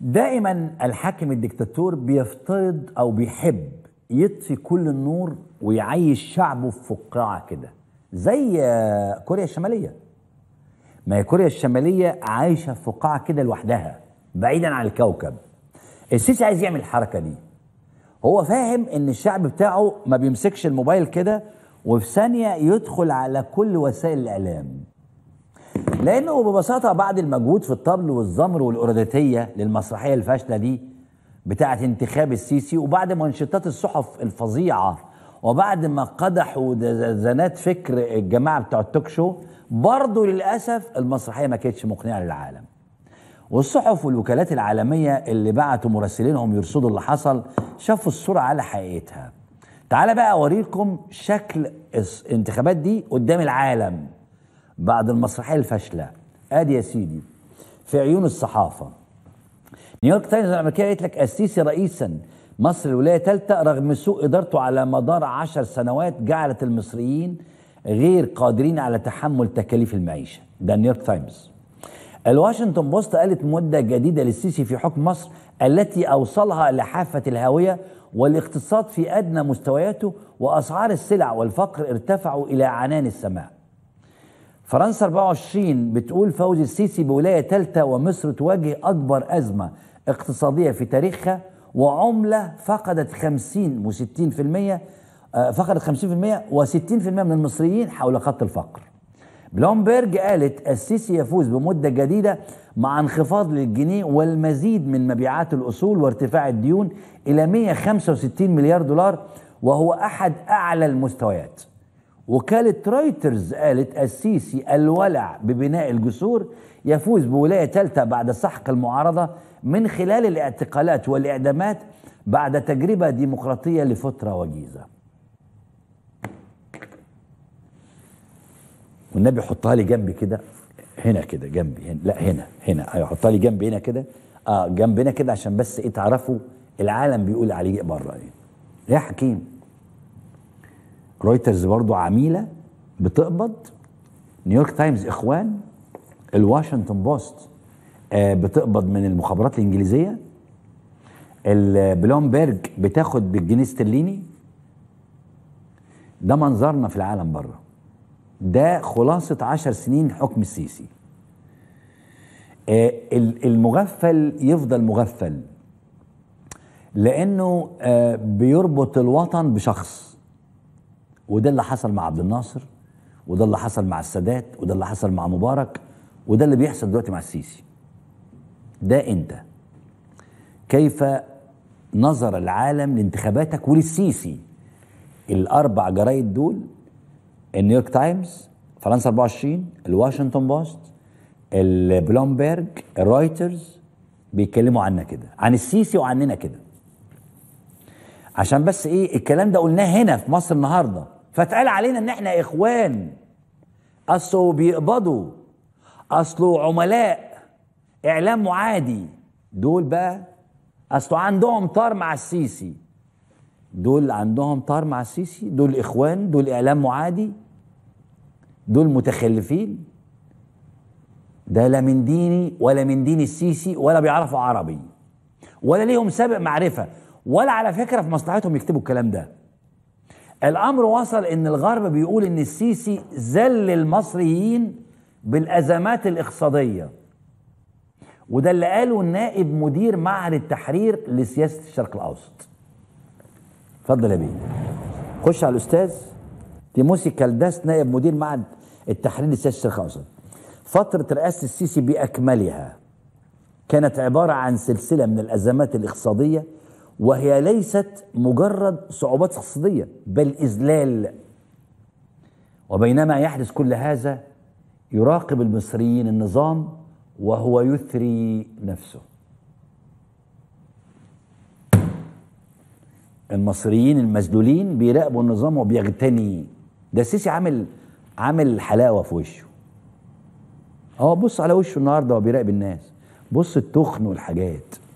دائما الحاكم الدكتاتور بيفترض او بيحب يطفي كل النور ويعيش شعبه في فقاعه كده زي كوريا الشماليه ما هي كوريا الشماليه عايشه في فقاعه كده لوحدها بعيدا عن الكوكب السيسي عايز يعمل الحركه دي هو فاهم ان الشعب بتاعه ما بيمسكش الموبايل كده وفي ثانيه يدخل على كل وسائل الاعلام لانه ببساطه بعد المجهود في الطبل والزمر والاورادتيه للمسرحيه الفاشله دي بتاعه انتخاب السيسي وبعد منشطات الصحف الفظيعه وبعد ما قدحوا زنات فكر الجماعه بتوع التوك شو برضه للاسف المسرحيه ما كانتش مقنعه للعالم والصحف والوكالات العالميه اللي بعتوا مراسلينهم يرصدوا اللي حصل شافوا الصوره على حقيقتها تعال بقى اوريكم شكل الانتخابات دي قدام العالم بعد المسرحيه الفاشله ادي يا سيدي في عيون الصحافه نيويورك تايمز الامريكيه قالت لك السيسي رئيسا مصر الولايه الثالثه رغم سوء ادارته على مدار عشر سنوات جعلت المصريين غير قادرين على تحمل تكاليف المعيشه ده نيويورك تايمز الواشنطن بوست قالت مده جديده للسيسي في حكم مصر التي اوصلها لحافه الهاويه والاقتصاد في ادنى مستوياته واسعار السلع والفقر ارتفعوا الى عنان السماء فرنسا 24 بتقول فوز السيسي بولايه ثالثه ومصر تواجه اكبر ازمه اقتصاديه في تاريخها وعمله فقدت 50 و60% آه، فقدت 50% و60% من المصريين حول خط الفقر. بلومبرج قالت السيسي يفوز بمده جديده مع انخفاض للجنيه والمزيد من مبيعات الاصول وارتفاع الديون الى 165 مليار دولار وهو احد اعلى المستويات. وكالة رايترز قالت السيسي الولع ببناء الجسور يفوز بولاية ثالثة بعد سحق المعارضة من خلال الاعتقالات والإعدامات بعد تجربة ديمقراطية لفترة وجيزة والنبي حطها لي جنبي كده هنا كده جنبي هنا لا هنا هنا ايوه حطها لي جنبي هنا كده اه جنبنا كده عشان بس ايه تعرفوا العالم بيقول عليه بره ايه يا حكيم رويترز برضو عميلة بتقبض نيويورك تايمز إخوان الواشنطن بوست آه، بتقبض من المخابرات الإنجليزية البلومبرج آه، بتاخد بالجنيه استرليني ده منظرنا في العالم بره ده خلاصة عشر سنين حكم السيسي آه، المغفل يفضل مغفل لأنه بيربط الوطن بشخص وده اللي حصل مع عبد الناصر وده اللي حصل مع السادات وده اللي حصل مع مبارك وده اللي بيحصل دلوقتي مع السيسي ده انت كيف نظر العالم لانتخاباتك وللسيسي الاربع جرايد دول النيويورك تايمز فرنسا 24 الواشنطن بوست البلومبرج الرويترز بيتكلموا عنا كده عن السيسي وعننا كده عشان بس ايه الكلام ده قلناه هنا في مصر النهارده فاتقال علينا ان احنا اخوان اصله بيقبضوا اصله عملاء اعلام معادي دول بقى اصله عندهم طار مع السيسي دول عندهم طار مع السيسي دول اخوان دول اعلام معادي دول متخلفين ده لا من ديني ولا من دين السيسي ولا بيعرفوا عربي ولا ليهم سابق معرفه ولا على فكره في مصلحتهم يكتبوا الكلام ده الامر وصل ان الغرب بيقول ان السيسي ذل المصريين بالازمات الاقتصاديه وده اللي قاله نائب مدير معهد التحرير لسياسه الشرق الاوسط اتفضل يا بيه خش على الاستاذ تيموسي كالداس نائب مدير معهد التحرير لسياسه الشرق الاوسط فتره رئاسه السيسي باكملها كانت عباره عن سلسله من الازمات الاقتصاديه وهي ليست مجرد صعوبات شخصية بل إذلال وبينما يحدث كل هذا يراقب المصريين النظام وهو يثري نفسه المصريين المسدولين بيراقبوا النظام وبيغتني ده السيسي عامل عامل حلاوه في وشه اه بص على وشه النهارده وهو بيراقب الناس بص التخن والحاجات